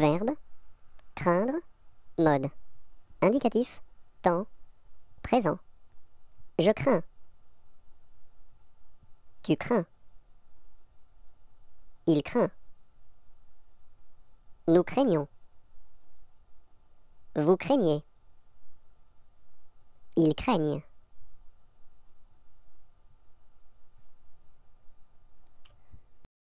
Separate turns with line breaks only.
Verbe, craindre, mode. Indicatif, temps, présent. Je crains. Tu crains.
Il craint. Nous craignons. Vous craignez. Ils craignent.